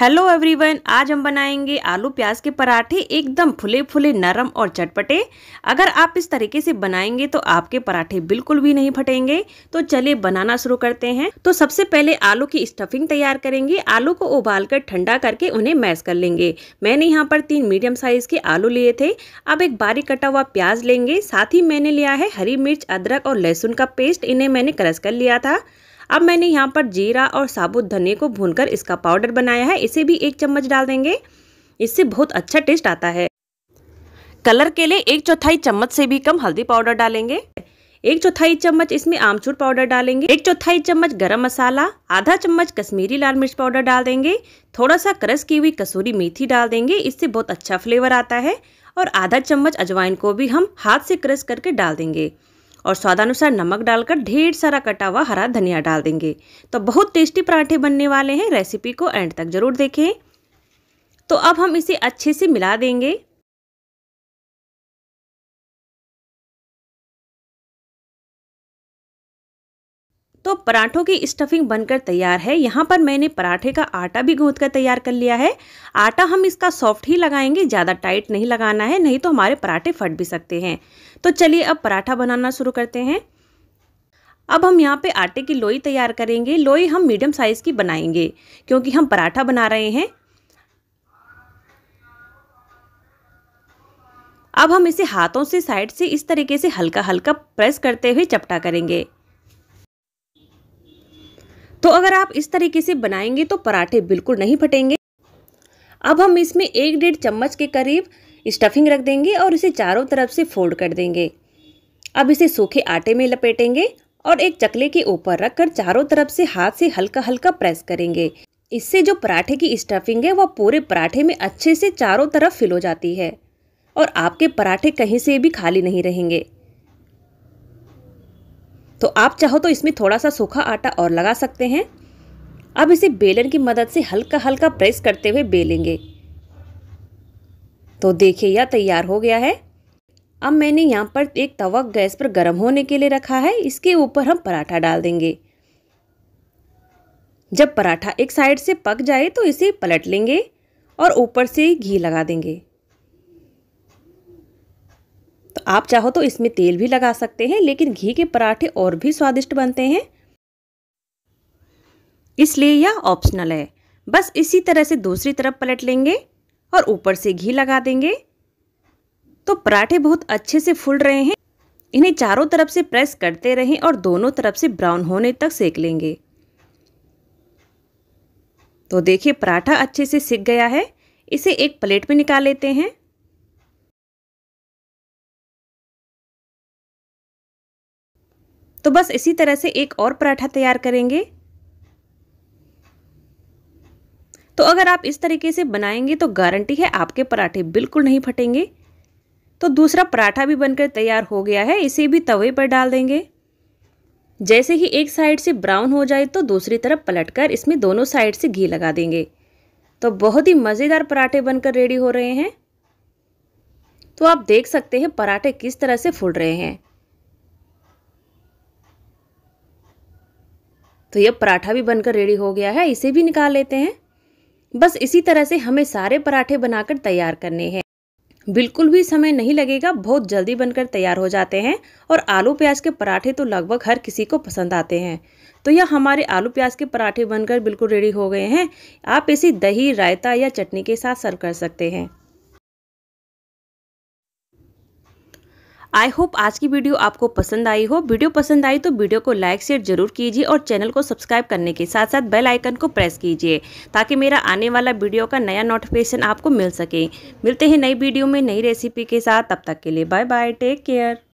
hello everyone आज हम बनाएंगे आलू प्याज के पराठे एकदम फुले फुले नरम और चटपटे अगर आप इस तरीके से बनाएंगे तो आपके पराठे बिल्कुल भी नहीं फटेंगे तो चलिए बनाना शुरू करते हैं तो सबसे पहले आलू की स्टफिंग तैयार करेंगे आलू को उबाल कर ठंडा करके उन्हें मैश कर लेंगे मैंने यहाँ पर तीन मीडियम साइज के आलू लिए थे अब एक बारीक कटा हुआ प्याज लेंगे साथ ही मैंने लिया है हरी मिर्च अदरक और लहसुन का पेस्ट इन्हें मैंने क्रश कर लिया था अब मैंने यहाँ पर जीरा और साबुत धनिया को भूनकर इसका पाउडर बनाया है इसे भी एक चम्मच डाल देंगे इससे बहुत अच्छा टेस्ट आता है कलर के लिए एक चौथाई चम्मच से भी कम हल्दी पाउडर डालेंगे एक चौथाई चम्मच इसमें आमचूर पाउडर डालेंगे एक चौथाई चम्मच गरम मसाला आधा चम्मच कश्मीरी लाल मिर्च पाउडर डाल देंगे थोड़ा सा क्रश की हुई कसूरी मेथी डाल देंगे इससे बहुत अच्छा फ्लेवर आता है और आधा चम्मच अजवाइन को भी हम हाथ से क्रश करके डाल देंगे और स्वादानुसार नमक डालकर ढेर सारा कटा हुआ हरा धनिया डाल देंगे तो बहुत टेस्टी पराठे बनने वाले हैं रेसिपी को एंड तक ज़रूर देखें तो अब हम इसे अच्छे से मिला देंगे तो पराठों की स्टफिंग बनकर तैयार है यहाँ पर मैंने पराठे का आटा भी गूंथ कर तैयार कर लिया है आटा हम इसका सॉफ्ट ही लगाएंगे ज़्यादा टाइट नहीं लगाना है नहीं तो हमारे पराठे फट भी सकते हैं तो चलिए अब पराठा बनाना शुरू करते हैं अब हम यहाँ पे आटे की लोई तैयार करेंगे लोई हम मीडियम साइज़ की बनाएंगे क्योंकि हम पराठा बना रहे हैं अब हम इसे हाथों से साइड से इस तरीके से हल्का हल्का प्रेस करते हुए चपटा करेंगे तो अगर आप इस तरीके से बनाएंगे तो पराठे बिल्कुल नहीं फटेंगे अब हम इसमें एक डेढ़ चम्मच के करीब स्टफिंग रख देंगे और इसे चारों तरफ से फोल्ड कर देंगे अब इसे सूखे आटे में लपेटेंगे और एक चकले के ऊपर रखकर चारों तरफ से हाथ से हल्का हल्का प्रेस करेंगे इससे जो पराठे की स्टफिंग है वह पूरे पराठे में अच्छे से चारों तरफ फिल हो जाती है और आपके पराठे कहीं से भी खाली नहीं रहेंगे तो आप चाहो तो इसमें थोड़ा सा सूखा आटा और लगा सकते हैं अब इसे बेलन की मदद से हल्का हल्का प्रेस करते हुए बेलेंगे तो देखिए यह तैयार हो गया है अब मैंने यहाँ पर एक तवा गैस पर गर्म होने के लिए रखा है इसके ऊपर हम पराठा डाल देंगे जब पराठा एक साइड से पक जाए तो इसे पलट लेंगे और ऊपर से घी लगा देंगे आप चाहो तो इसमें तेल भी लगा सकते हैं लेकिन घी के पराठे और भी स्वादिष्ट बनते हैं इसलिए यह ऑप्शनल है बस इसी तरह से दूसरी तरफ पलट लेंगे और ऊपर से घी लगा देंगे तो पराठे बहुत अच्छे से फूल रहे हैं इन्हें चारों तरफ से प्रेस करते रहें और दोनों तरफ से ब्राउन होने तक सेक लेंगे तो देखिए पराठा अच्छे से सिक गया है इसे एक प्लेट में निकाल लेते हैं तो बस इसी तरह से एक और पराठा तैयार करेंगे तो अगर आप इस तरीके से बनाएंगे तो गारंटी है आपके पराठे बिल्कुल नहीं फटेंगे तो दूसरा पराठा भी बनकर तैयार हो गया है इसे भी तवे पर डाल देंगे जैसे ही एक साइड से ब्राउन हो जाए तो दूसरी तरफ पलटकर इसमें दोनों साइड से घी लगा देंगे तो बहुत ही मज़ेदार पराठे बनकर रेडी हो रहे हैं तो आप देख सकते हैं पराठे किस तरह से फूल रहे हैं तो ये पराठा भी बनकर रेडी हो गया है इसे भी निकाल लेते हैं बस इसी तरह से हमें सारे पराठे बनाकर तैयार करने हैं बिल्कुल भी समय नहीं लगेगा बहुत जल्दी बनकर तैयार हो जाते हैं और आलू प्याज के पराठे तो लगभग हर किसी को पसंद आते हैं तो यह हमारे आलू प्याज के पराठे बनकर बिल्कुल रेडी हो गए हैं आप इसे दही रायता या चटनी के साथ सर्व कर सकते हैं आई होप आज की वीडियो आपको पसंद आई हो वीडियो पसंद आई तो वीडियो को लाइक शेयर जरूर कीजिए और चैनल को सब्सक्राइब करने के साथ साथ बेल आइकन को प्रेस कीजिए ताकि मेरा आने वाला वीडियो का नया नोटिफिकेशन आपको मिल सके मिलते हैं नई वीडियो में नई रेसिपी के साथ तब तक के लिए बाय बाय टेक केयर